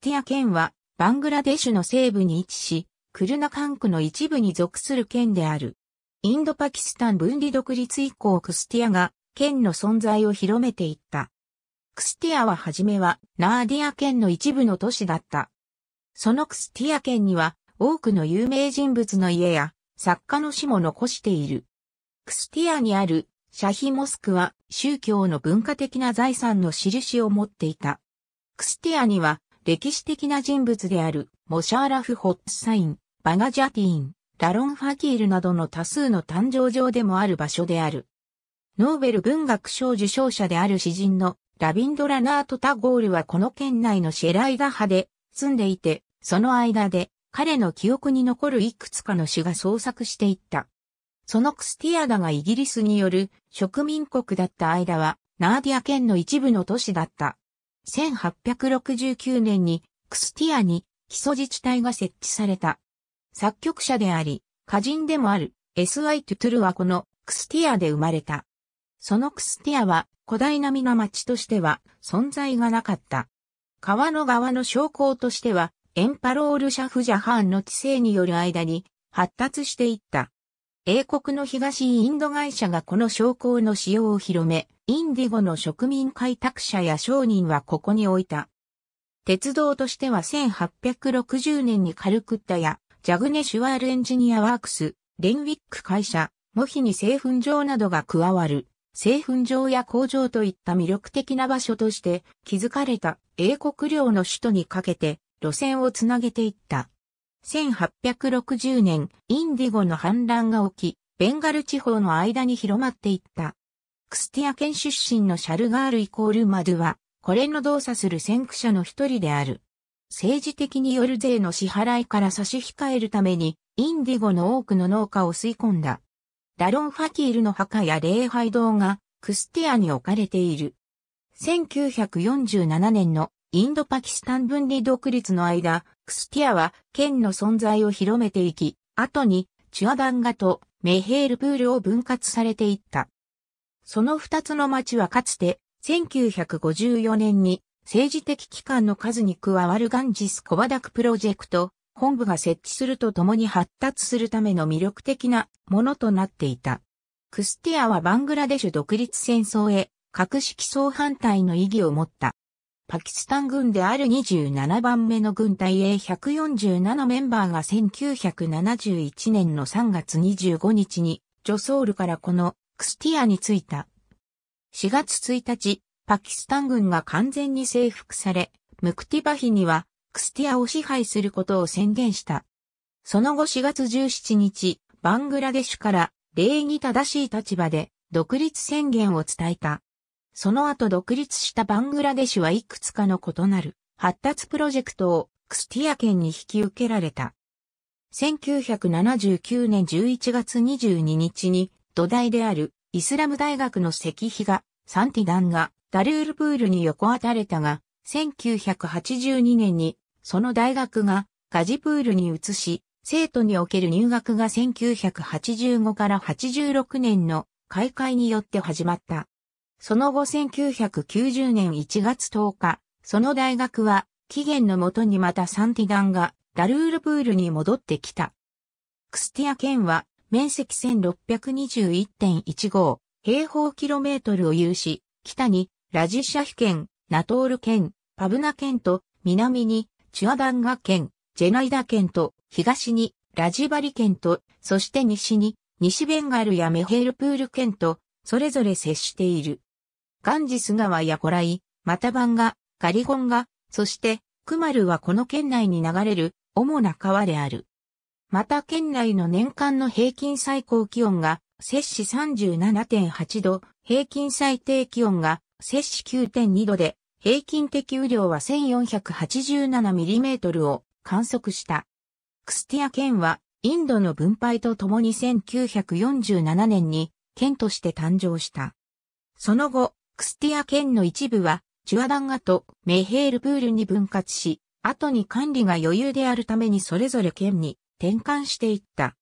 スティア県は、バングラデシュの西部に位置し、クルナ管区の一部に属する県である。インドパキスタン分離独立以降クスティアが県の存在を広めていった。クスティアははじめはナーディア県の一部の都市だった。そのクスティア県には多くの有名人物の家や作家の死も残している。クスティアにあるシャヒモスクは宗教の文化的な財産の印を持っていた。クスティアには歴史的な人物であるモシャーラフ・ホッサイン、バガジャティーン、ラロン・ファキールなどの多数の誕生場でもある場所である。ノーベル文学賞受賞者である詩人のラビンドラナート・タゴールはこの県内のシェライダ派で住んでいて、その間で彼の記憶に残るいくつかの詩が創作していった。そのクスティアダがイギリスによる植民国だった間は、ナーディア県の一部の都市だった。1869年にクスティアに基礎自治体が設置された。作曲者であり、歌人でもある S.I. トゥトゥルはこのクスティアで生まれた。そのクスティアは古代並みの町としては存在がなかった。川の側の証拠としてはエンパロール・シャフジャハーンの知性による間に発達していった。英国の東インド会社がこの証拠の使用を広め、インディゴの植民開拓者や商人はここに置いた。鉄道としては1860年にカルクッタやジャグネシュワールエンジニアワークス、レンウィック会社、モヒに製粉場などが加わる、製粉場や工場といった魅力的な場所として築かれた英国領の首都にかけて路線をつなげていった。1860年、インディゴの反乱が起き、ベンガル地方の間に広まっていった。クスティア県出身のシャルガールイコールマドゥは、これの動作する先駆者の一人である。政治的による税の支払いから差し控えるために、インディゴの多くの農家を吸い込んだ。ダロン・ファキールの墓や礼拝堂が、クスティアに置かれている。1947年のインド・パキスタン分離独立の間、クスティアは県の存在を広めていき、後にチュアバンガとメヘールプールを分割されていった。その二つの町はかつて、1954年に政治的機関の数に加わるガンジスコバダクプロジェクト、本部が設置するとともに発達するための魅力的なものとなっていた。クスティアはバングラデシュ独立戦争へ核式総反対の意義を持った。パキスタン軍である27番目の軍隊 A147 メンバーが1971年の3月25日に、ジョソールからこのクスティアに着いた。4月1日、パキスタン軍が完全に征服され、ムクティバヒには、クスティアを支配することを宣言した。その後4月17日、バングラデシュから礼儀正しい立場で独立宣言を伝えた。その後独立したバングラデシュはいくつかの異なる発達プロジェクトをクスティア県に引き受けられた。1979年11月22日に土台であるイスラム大学の石碑がサンティダンがダルールプールに横たれたが、1982年にその大学がガジプールに移し、生徒における入学が1985から86年の開会によって始まった。その後1990年1月10日、その大学は期限のもとにまたサンティダンがダルールプールに戻ってきた。クスティア県は面積1621.15平方キロメートルを有し、北にラジシャヒ県、ナトール県、パブナ県と、南にチュアダンガ県、ジェナイダ県と、東にラジバリ県と、そして西に西ベンガルやメヘルプール県と、それぞれ接している。ガンジス川やコライ、マタバンガ、ガリゴンガ、そして、クマルはこの県内に流れる主な川である。また県内の年間の平均最高気温が、摂氏37.8度、平均最低気温が、摂氏9.2度で、平均的雨量は 1487mm を観測した。クスティア県は、インドの分配とともに1947年に、県として誕生した。その後、クスティア県の一部は、ジュアダンガとメヘールプールに分割し、後に管理が余裕であるためにそれぞれ県に転換していった。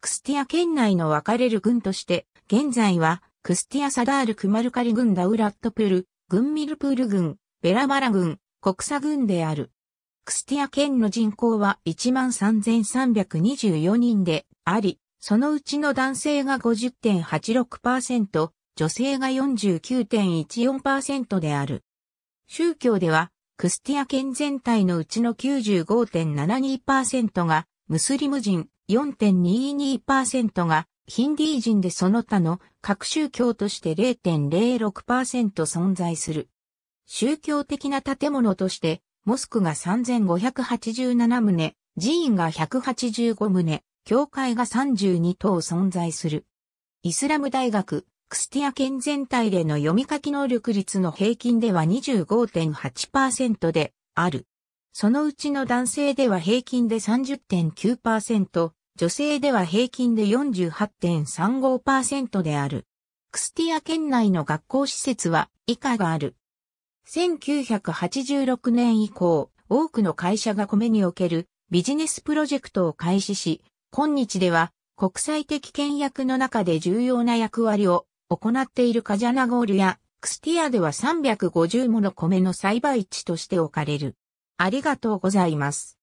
クスティア県内の分かれる軍として、現在は、クスティア・サダール・クマルカリ軍ダウラットプル、軍ミルプール軍、ベラバラ軍、国際軍である。クスティア県の人口は13,324人であり、そのうちの男性が50.86%、女性が49.14%である。宗教では、クスティア県全体のうちの95.72%がムスリム人4.22%がヒンディー人でその他の各宗教として0.06%存在する。宗教的な建物として、モスクが3587棟、寺院が185棟、教会が32棟存在する。イスラム大学、クスティア県全体での読み書き能力率の平均では25.8%である。そのうちの男性では平均で30.9%、女性では平均で48.35%である。クスティア県内の学校施設は以下がある。1986年以降、多くの会社が米におけるビジネスプロジェクトを開始し、今日では国際的倹約の中で重要な役割を行っているカジャナゴールやクスティアでは350もの米の栽培地として置かれる。ありがとうございます。